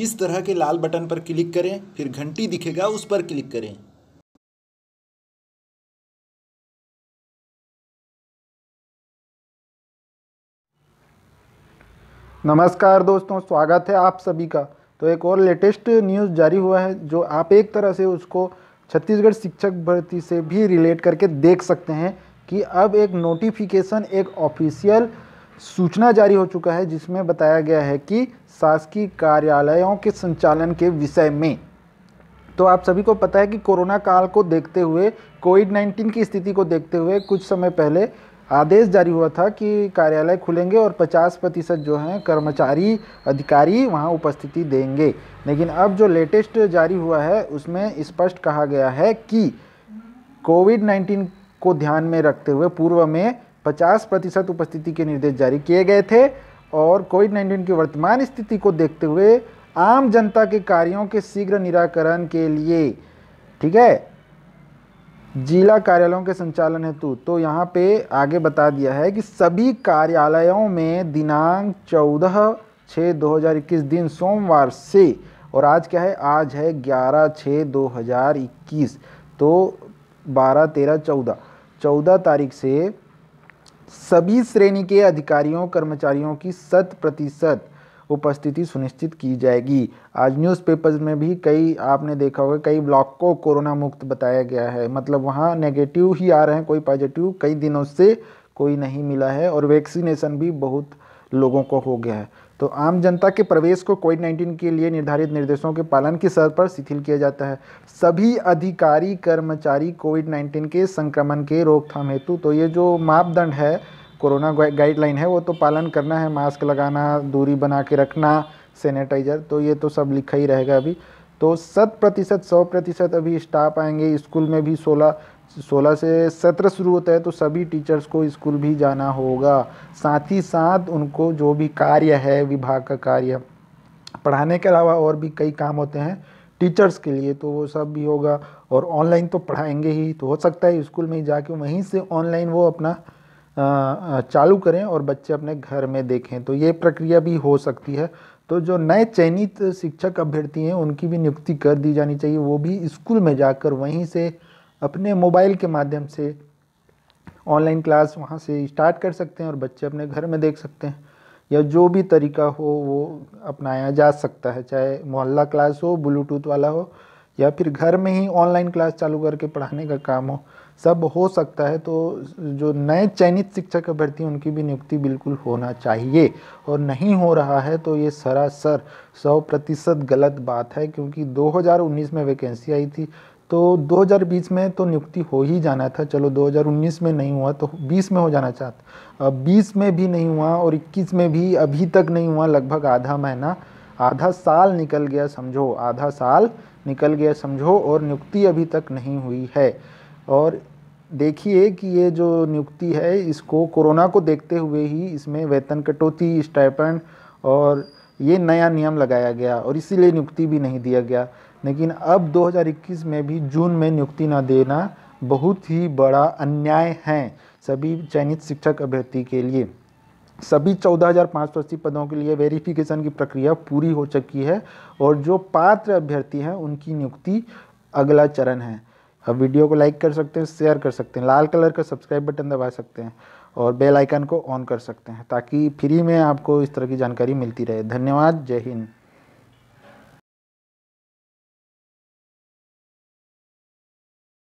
इस तरह के लाल बटन पर क्लिक करें फिर घंटी दिखेगा उस पर क्लिक करें नमस्कार दोस्तों स्वागत है आप सभी का तो एक और लेटेस्ट न्यूज़ जारी हुआ है जो आप एक तरह से उसको छत्तीसगढ़ शिक्षक भर्ती से भी रिलेट करके देख सकते हैं कि अब एक नोटिफिकेशन एक ऑफिशियल सूचना जारी हो चुका है जिसमें बताया गया है कि शासकीय कार्यालयों के संचालन के विषय में तो आप सभी को पता है कि कोरोना काल को देखते हुए कोविड 19 की स्थिति को देखते हुए कुछ समय पहले आदेश जारी हुआ था कि कार्यालय खुलेंगे और 50 प्रतिशत जो हैं कर्मचारी अधिकारी वहां उपस्थिति देंगे लेकिन अब जो लेटेस्ट जारी हुआ है उसमें स्पष्ट कहा गया है कि कोविड 19 को ध्यान में रखते हुए पूर्व में 50 प्रतिशत उपस्थिति के निर्देश जारी किए गए थे और कोविड नाइन्टीन की वर्तमान स्थिति को देखते हुए आम जनता के कार्यों के शीघ्र निराकरण के लिए ठीक है जिला कार्यालयों के संचालन हेतु तो यहाँ पे आगे बता दिया है कि सभी कार्यालयों में दिनांक 14 छः 2021 दिन सोमवार से और आज क्या है आज है 11 छः 2021 तो 12 13 14 14 तारीख से सभी श्रेणी के अधिकारियों कर्मचारियों की शत प्रतिशत उपस्थिति सुनिश्चित की जाएगी आज न्यूज़पेपर्स में भी कई आपने देखा होगा कई ब्लॉक को कोरोना मुक्त बताया गया है मतलब वहाँ नेगेटिव ही आ रहे हैं कोई पॉजिटिव कई दिनों से कोई नहीं मिला है और वैक्सीनेशन भी बहुत लोगों को हो गया है तो आम जनता के प्रवेश को कोविड नाइन्टीन के लिए निर्धारित निर्देशों के पालन की शर्त पर शिथिल किया जाता है सभी अधिकारी कर्मचारी कोविड नाइन्टीन के संक्रमण के रोकथाम हेतु तो ये जो मापदंड है कोरोना गाइडलाइन है वो तो पालन करना है मास्क लगाना दूरी बना के रखना सैनिटाइजर तो ये तो सब लिखा ही रहेगा अभी तो शत प्रतिशत सौ प्रतिशत अभी स्टाफ आएंगे स्कूल में भी सोलह सोलह से सत्रह शुरू होता है तो सभी टीचर्स को स्कूल भी जाना होगा साथ ही साथ उनको जो भी कार्य है विभाग का कार्य पढ़ाने के अलावा और भी कई काम होते हैं टीचर्स के लिए तो वो सब भी होगा और ऑनलाइन तो पढ़ाएंगे ही तो हो सकता है स्कूल में ही जाके वहीं से ऑनलाइन वो अपना चालू करें और बच्चे अपने घर में देखें तो ये प्रक्रिया भी हो सकती है तो जो नए चयनित शिक्षक अभ्यर्थी हैं उनकी भी नियुक्ति कर दी जानी चाहिए वो भी स्कूल में जाकर वहीं से अपने मोबाइल के माध्यम से ऑनलाइन क्लास वहाँ से स्टार्ट कर सकते हैं और बच्चे अपने घर में देख सकते हैं या जो भी तरीका हो वो अपनाया जा सकता है चाहे मोहल्ला क्लास हो ब्लूटूथ वाला हो या फिर घर में ही ऑनलाइन क्लास चालू करके पढ़ाने का काम हो सब हो सकता है तो जो नए चयनित शिक्षक अभ्यर्थी उनकी भी नियुक्ति बिल्कुल होना चाहिए और नहीं हो रहा है तो ये सरासर सौ प्रतिशत गलत बात है क्योंकि 2019 में वैकेंसी आई थी तो 2020 में तो नियुक्ति हो ही जाना था चलो 2019 में नहीं हुआ तो 20 में हो जाना चाहता अब 20 में भी नहीं हुआ और 21 में भी अभी तक नहीं हुआ लगभग आधा महीना आधा साल निकल गया समझो आधा साल निकल गया समझो और नियुक्ति अभी तक नहीं हुई है और देखिए कि ये जो नियुक्ति है इसको कोरोना को देखते हुए ही इसमें वेतन कटौती स्टाइपेंड और ये नया नियम लगाया गया और इसीलिए नियुक्ति भी नहीं दिया गया लेकिन अब 2021 में भी जून में नियुक्ति न देना बहुत ही बड़ा अन्याय है सभी चयनित शिक्षक अभ्यर्थी के लिए सभी 14,580 पदों के लिए वेरिफिकेशन की प्रक्रिया पूरी हो चुकी है और जो पात्र अभ्यर्थी हैं उनकी नियुक्ति अगला चरण है अब वीडियो को लाइक कर सकते हैं शेयर कर सकते हैं लाल कलर का सब्सक्राइब बटन दबा सकते हैं और बेल आइकन को ऑन कर सकते हैं ताकि फ्री में आपको इस तरह की जानकारी मिलती रहे धन्यवाद जय हिंद